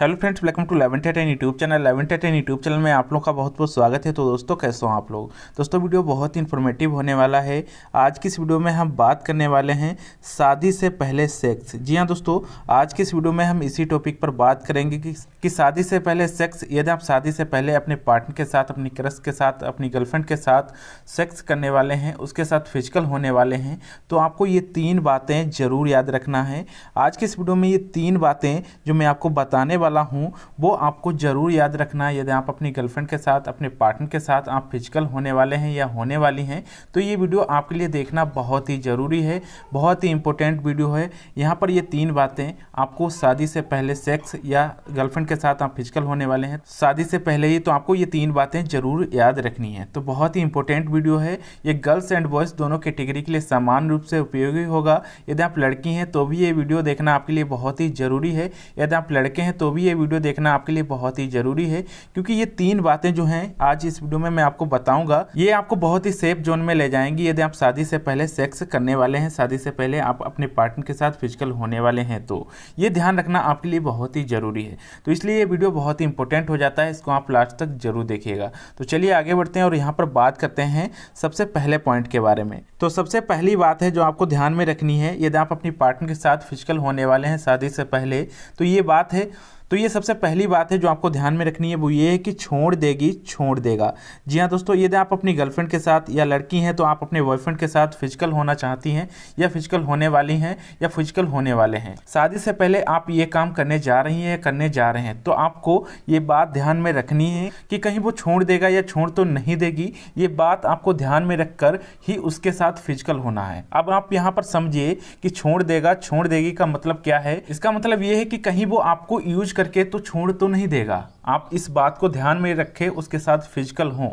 hello friends welcome to eleven N YouTube channel eleven ten YouTube channel में आप लोग का बहुत बहुत स्वागत है तो दोस्तों कैसे हो आप लोग दोस्तों वीडियो बहुत ही इन्फॉर्मेटिव होने वाला है आज की इस वीडियो में हम बात करने वाले हैं शादी से पहले सेक्स जी हाँ दोस्तों आज की इस वीडियो में हम इसी टॉपिक पर बात करेंगे कि, कि शादी से पहले सेक्स यदि आप शादी से पहले अपने पार्टनर के साथ अपनी क्रश के साथ अपनी गर्लफ्रेंड के साथ सेक्स करने वाले हैं उसके साथ फिजिकल होने वाले हैं तो आपको ये तीन बातें ज़रूर याद रखना है आज की इस वीडियो में ये तीन बातें जो मैं आपको बताने वाला हूँ वो आपको ज़रूर याद रखना है यदि आप अपनी गर्लफ्रेंड के साथ अपने पार्टनर के साथ आप फिजिकल होने वाले हैं या होने वाली हैं तो ये वीडियो आपके लिए देखना बहुत ही ज़रूरी है बहुत ही इंपॉर्टेंट वीडियो है यहाँ पर ये तीन बातें आपको शादी से पहले सेक्स या गर्लफ्रेंड के साथ आप फिजिकल होने वाले हैं शादी से पहले ही तो आपको ये तीन बातें ज़रूर याद रखनी है तो बहुत ही इंपॉर्टेंट वीडियो है ये गर्ल्स एंड बॉयज़ दोनों कैटेगरी के लिए समान रूप से उपयोगी होगा यदि आप लड़की हैं तो भी ये वीडियो देखना आपके लिए बहुत ही ज़रूरी है यदि आप लड़के हैं तो भी भी ये वीडियो देखना आपके लिए बहुत ही ज़रूरी है क्योंकि ये तीन बातें जो हैं आज इस वीडियो में मैं आपको बताऊंगा ये आपको बहुत ही सेफ जोन में ले जाएंगी यदि आप शादी से पहले सेक्स करने वाले हैं शादी से पहले आप अपने पार्टनर के साथ फिजिकल होने वाले हैं तो ये ध्यान रखना आपके लिए बहुत ही ज़रूरी है तो इसलिए ये वीडियो बहुत ही इंपॉर्टेंट हो जाता है इसको आप लास्ट तक जरूर देखिएगा तो चलिए आगे बढ़ते हैं और यहाँ पर बात करते हैं सबसे पहले पॉइंट के बारे में तो सबसे पहली बात है जो आपको ध्यान में रखनी है यदि आप अपनी पार्टनर के साथ फिजिकल होने वाले हैं शादी से पहले तो ये बात है तो ये सबसे पहली बात है जो आपको ध्यान में रखनी है वो ये है कि छोड़ देगी छोड़ देगा जी हाँ दोस्तों यदि आप अपनी गर्लफ्रेंड के साथ या लड़की हैं तो आप अपने बॉयफ्रेंड के साथ फिजिकल होना चाहती हैं या फिजिकल होने वाली हैं या फिजिकल होने वाले हैं शादी से पहले आप ये काम करने जा रही हैं या करने जा रहे हैं तो आपको ये बात ध्यान में रखनी है कि कहीं वो छोड़ देगा या छोड़ तो नहीं देगी ये बात आपको ध्यान में रख ही उसके साथ फिजिकल होना है अब आप यहाँ पर समझिए कि छोड़ देगा छोड़ देगी का मतलब क्या है इसका मतलब ये है कि कहीं वो आपको यूज करके तो छोड़ तो नहीं देगा आप इस बात को ध्यान में रखें उसके साथ फिजिकल हों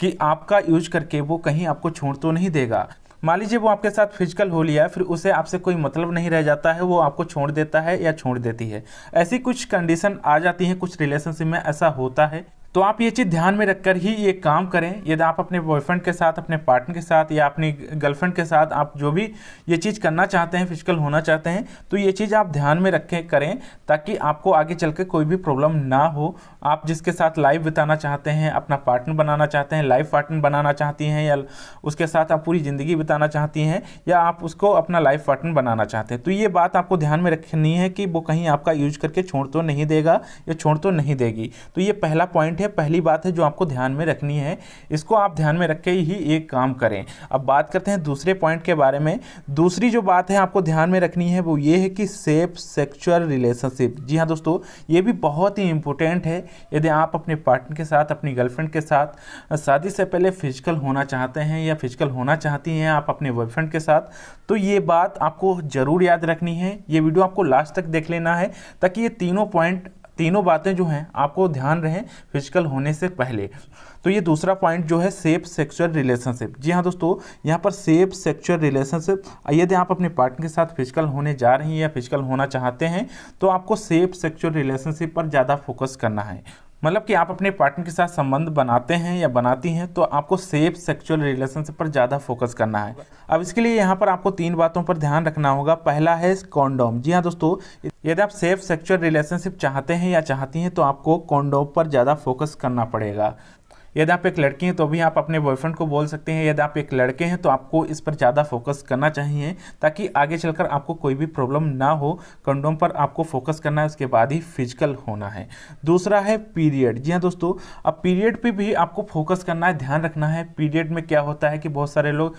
कि आपका यूज करके वो कहीं आपको छोड़ तो नहीं देगा मान लीजिए वो आपके साथ फिजिकल हो लिया फिर उसे आपसे कोई मतलब नहीं रह जाता है वो आपको छोड़ देता है या छोड़ देती है ऐसी कुछ कंडीशन आ जाती है कुछ रिलेशनशिप में ऐसा होता है तो आप ये चीज़ ध्यान में रखकर ही ये काम करें यदि आप अपने बॉयफ्रेंड के साथ अपने पार्टनर के साथ या अपनी गर्लफ्रेंड के साथ आप जो भी ये चीज़ करना चाहते हैं फिजिकल होना चाहते हैं तो ये चीज़ आप ध्यान में रखें करें ताकि आपको आगे चल कर कोई भी प्रॉब्लम ना हो आप जिसके साथ लाइफ बिताना चाहते हैं अपना पार्टनर बनाना चाहते हैं लाइफ पार्टनर बनाना चाहती हैं या उसके साथ आप पूरी ज़िंदगी बिताना चाहती हैं या आप उसको अपना लाइफ पार्टनर बनाना चाहते हैं तो ये बात आपको ध्यान में रखनी है कि वो कहीं आपका यूज करके छोड़ तो नहीं देगा या छोड़ तो नहीं देगी तो ये पहला पॉइंट है है पहली बात है जो आपको ध्यान में रखनी है इसको आप ध्यान में रख के ही एक काम करें अब बात करते हैं दूसरे पॉइंट के बारे में दूसरी जो बात है आपको ध्यान में रखनी है वो ये है कि सेफ सेक्चुअल रिलेशनशिप जी हाँ दोस्तों ये भी बहुत ही इंपॉर्टेंट है यदि आप अपने पार्टनर के साथ अपनी गर्लफ्रेंड के साथ शादी से पहले फिजिकल होना चाहते हैं या फिजिकल होना चाहती हैं आप अपने बॉयफ्रेंड के साथ तो ये बात आपको ज़रूर याद रखनी है ये वीडियो आपको लास्ट तक देख लेना है ताकि ये तीनों पॉइंट तीनों बातें जो हैं आपको ध्यान रहे फिजिकल होने से पहले तो ये दूसरा पॉइंट जो है सेफ सेक्सुअल रिलेशनशिप जी हाँ दोस्तों यहाँ पर सेफ सेक्सुअल रिलेशनशिप यदि आप अपने पार्टनर के साथ फिजिकल होने जा रही हैं या फिजिकल होना चाहते हैं तो आपको सेफ सेक्सुअल रिलेशनशिप पर ज़्यादा फोकस करना है मतलब कि आप अपने पार्टनर के साथ संबंध बनाते हैं या बनाती हैं तो आपको सेफ सेक्सुअल रिलेशनशिप पर ज़्यादा फोकस करना है अब इसके लिए यहाँ पर आपको तीन बातों पर ध्यान रखना होगा पहला है कॉन्डोम जी हाँ दोस्तों यदि आप सेफ सेक्सुअल रिलेशनशिप चाहते हैं या चाहती हैं तो आपको कॉन्डोम पर ज़्यादा फोकस करना पड़ेगा यदि आप एक लड़की हैं तो भी आप अपने बॉयफ्रेंड को बोल सकते हैं यदि आप एक लड़के हैं तो आपको इस पर ज़्यादा फोकस करना चाहिए ताकि आगे चलकर आपको कोई भी प्रॉब्लम ना हो कंडोम पर आपको फोकस करना है उसके बाद ही फिजिकल होना है दूसरा है पीरियड जी हाँ दोस्तों अब पीरियड पर भी आपको फोकस करना है ध्यान रखना है पीरियड में क्या होता है कि बहुत सारे लोग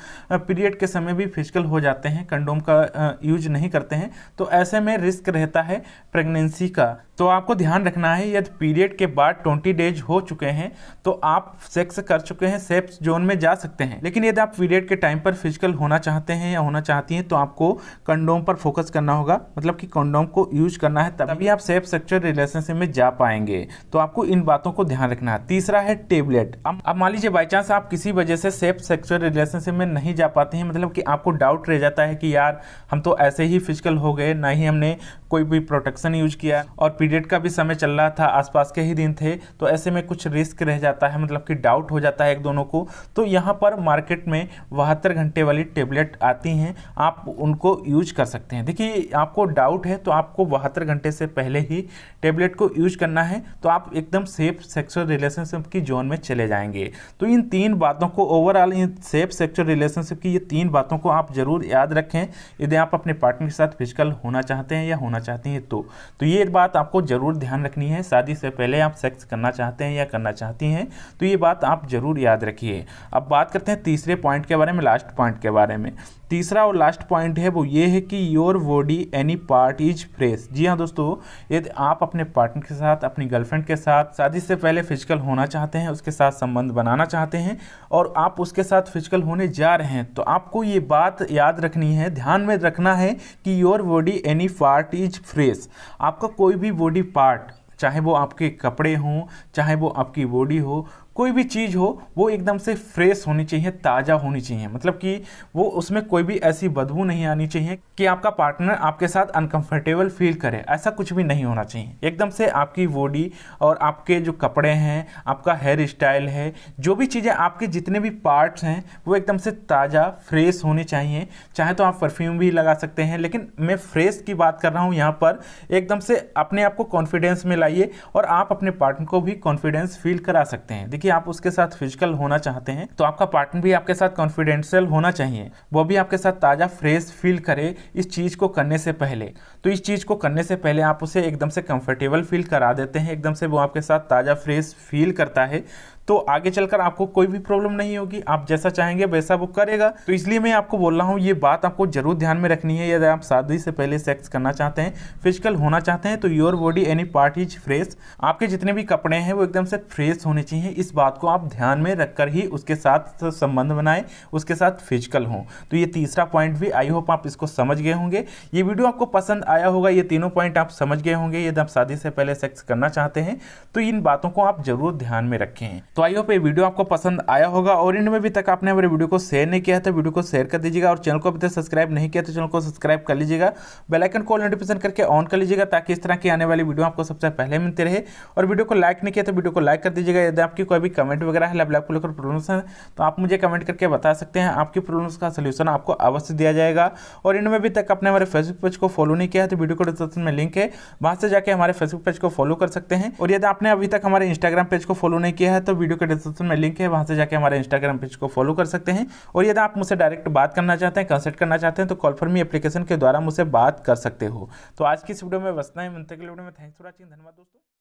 पीरियड के समय भी फिजिकल हो जाते हैं कंडोम का यूज नहीं करते हैं तो ऐसे में रिस्क रहता है प्रेगनेंसी का तो आपको ध्यान रखना है यदि पीरियड के बाद 20 डेज हो चुके हैं तो आप सेक्स कर चुके हैं सेफ जोन में जा सकते हैं लेकिन यदि आप पीरियड के टाइम पर फिजिकल होना चाहते हैं या होना चाहती हैं तो आपको कंडोम पर फोकस करना होगा मतलब कि कंडोम को यूज करना है तभी आप सेफ सेक्चुअल रिलेशनशिप में जा पाएंगे तो आपको इन बातों को ध्यान रखना है तीसरा है टेबलेट अब मान लीजिए बाई चांस आप किसी वजह से सेफ सेक्चुअल रिलेशनशिप में नहीं जा पाते हैं मतलब कि आपको डाउट रह जाता है कि यार हम तो ऐसे ही फिजिकल हो गए ना ही हमने कोई भी प्रोटेक्शन यूज किया और पीरियड का भी समय चल रहा था आसपास के ही दिन थे तो ऐसे में कुछ रिस्क रह जाता है मतलब कि डाउट हो जाता है एक दोनों को तो यहाँ पर मार्केट में बहत्तर घंटे वाली टेबलेट आती हैं आप उनको यूज कर सकते हैं देखिए आपको डाउट है तो आपको बहत्तर घंटे से पहले ही टेबलेट को यूज करना है तो आप एकदम सेफ सेक्सुअल रिलेशनशिप की जोन में चले जाएंगे तो इन तीन बातों को ओवरऑल इन सेफ सेक्सुअल रिलेशनशिप की ये तीन बातों को आप ज़रूर याद रखें यदि आप अपने पार्टनर के साथ फिजिकल होना चाहते हैं या होना चाहते हैं तो, तो ये बात आपको आपको ज़रूर ध्यान रखनी है शादी से पहले आप सेक्स करना चाहते हैं या करना चाहती हैं तो ये बात आप ज़रूर याद रखिए अब बात करते हैं तीसरे पॉइंट के बारे में लास्ट पॉइंट के बारे में तीसरा और लास्ट पॉइंट है वो ये है कि your body any part is fresh जी हाँ दोस्तों यदि आप अपने पार्टनर के साथ अपनी गर्लफ्रेंड के साथ शादी से पहले फिजिकल होना चाहते हैं उसके साथ संबंध बनाना चाहते हैं और आप उसके साथ फिजिकल होने जा रहे हैं तो आपको ये बात याद रखनी है ध्यान में रखना है कि your body any part is fresh आपका कोई भी बॉडी पार्ट चाहे वो आपके कपड़े हों चाहे वो आपकी बॉडी हो कोई भी चीज़ हो वो एकदम से फ्रेश होनी चाहिए ताज़ा होनी चाहिए मतलब कि वो उसमें कोई भी ऐसी बदबू नहीं आनी चाहिए कि आपका पार्टनर आपके साथ अनकंफर्टेबल फील करे ऐसा कुछ भी नहीं होना चाहिए एकदम से आपकी बॉडी और आपके जो कपड़े हैं आपका हेयर स्टाइल है जो भी चीज़ें आपके जितने भी पार्ट्स हैं वो एकदम से ताज़ा फ्रेश होने चाहिए चाहे तो आप परफ्यूम भी लगा सकते हैं लेकिन मैं फ्रेश की बात कर रहा हूँ यहाँ पर एकदम से अपने आप को कॉन्फिडेंस में लाइए और आप अपने पार्टनर को भी कॉन्फिडेंस फील करा सकते हैं देखिए कि आप उसके साथ फिजिकल होना चाहते हैं तो आपका पार्टनर भी आपके साथ कॉन्फिडेंशियल होना चाहिए वो भी आपके साथ ताज़ा फ्रेश फील करे इस चीज़ को करने से पहले तो इस चीज़ को करने से पहले आप उसे एकदम से कंफर्टेबल फील करा देते हैं एकदम से वो आपके साथ ताज़ा फ्रेश फील करता है तो आगे चलकर आपको कोई भी प्रॉब्लम नहीं होगी आप जैसा चाहेंगे वैसा वो करेगा तो इसलिए मैं आपको बोल रहा हूँ ये बात आपको जरूर ध्यान में रखनी है यदि आप शादी से पहले सेक्स करना चाहते हैं फिजिकल होना चाहते हैं तो your body any part is fresh आपके जितने भी कपड़े हैं वो एकदम से फ्रेश होने चाहिए इस बात को आप ध्यान में रखकर ही उसके साथ संबंध बनाएं उसके साथ फिजिकल हों तो ये तीसरा पॉइंट भी आई होप आप इसको समझ गए होंगे ये वीडियो आपको पसंद आया होगा ये तीनों पॉइंट आप समझ गए होंगे यदि आप शादी से पहले सेक्स करना चाहते हैं तो इन बातों को आप जरूर ध्यान में रखें तो आई होप ये वीडियो आपको पसंद आया होगा और इनमें भी तक आपने हमारे वीडियो को शेयर नहीं किया है तो वीडियो को शेयर कर दीजिएगा और चैनल को अभी तक सब्सक्राइब नहीं किया तो चैनल को सब्सक्राइब कर लीजिएगा बेलाइकन को नोटिफिकेशन करके ऑन कर लीजिएगा ताकि इस तरह की आने वाली वीडियो आपको सबसे पहले मिलती रहे और वीडियो को लाइक नहीं किया तो वीडियो को लाइक कर दीजिएगा यदि आपकी कोई भी कमेंट वगैरह है लेवल को लेकर प्रॉब्लम है तो आप मुझे कमेंट करके बता सकते हैं आपकी प्रॉब्लम्स का सोल्यूशन आपको अवश्य दिया जाएगा और इनमें भी तक आपने हमारे फेसबुक पेज को फॉलो नहीं किया है तो वीडियो को डिस्क्रिप्शन में लिंक है वहाँ से जाकर हमारे फेसबुक पेज को फॉलो कर सकते हैं और यदि आपने अभी तक हमारे इंस्टाग्राम पेज को फॉलो नहीं किया है तो वीडियो के डिस्क्रिप्शन में लिंक है वहाँ से जाकर हमारे इंस्टाग्राम पेज को फॉलो कर सकते हैं और यदि आप मुझसे डायरेक्ट बात करना चाहते हैं कंसल्ट करना चाहते हैं तो कॉल फॉर मी एप्लीकेशन के द्वारा मुझसे बात कर सकते हो तो आज की इस वीडियो में बसना है के वीडियो में थैंक्स फॉर वॉचिंग धन्यवाद दोस्तों